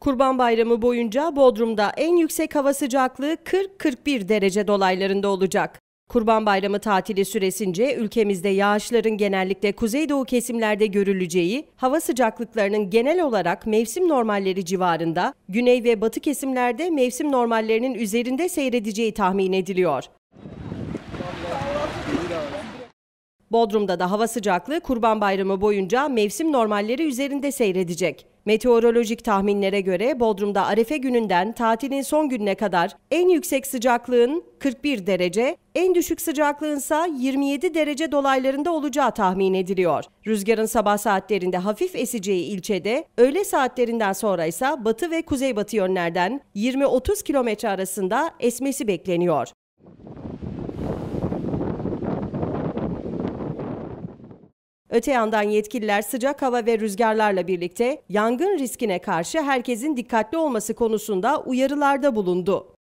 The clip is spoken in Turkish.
Kurban Bayramı boyunca Bodrum'da en yüksek hava sıcaklığı 40-41 derece dolaylarında olacak. Kurban Bayramı tatili süresince ülkemizde yağışların genellikle kuzeydoğu kesimlerde görüleceği, hava sıcaklıklarının genel olarak mevsim normalleri civarında, güney ve batı kesimlerde mevsim normallerinin üzerinde seyredeceği tahmin ediliyor. Allah! Bodrum'da da hava sıcaklığı Kurban Bayramı boyunca mevsim normalleri üzerinde seyredecek. Meteorolojik tahminlere göre Bodrum'da Arefe gününden tatilin son gününe kadar en yüksek sıcaklığın 41 derece, en düşük sıcaklığınsa 27 derece dolaylarında olacağı tahmin ediliyor. Rüzgarın sabah saatlerinde hafif eseceği ilçede, öğle saatlerinden sonra ise batı ve kuzeybatı yönlerden 20-30 km arasında esmesi bekleniyor. Öte yandan yetkililer sıcak hava ve rüzgarlarla birlikte yangın riskine karşı herkesin dikkatli olması konusunda uyarılarda bulundu.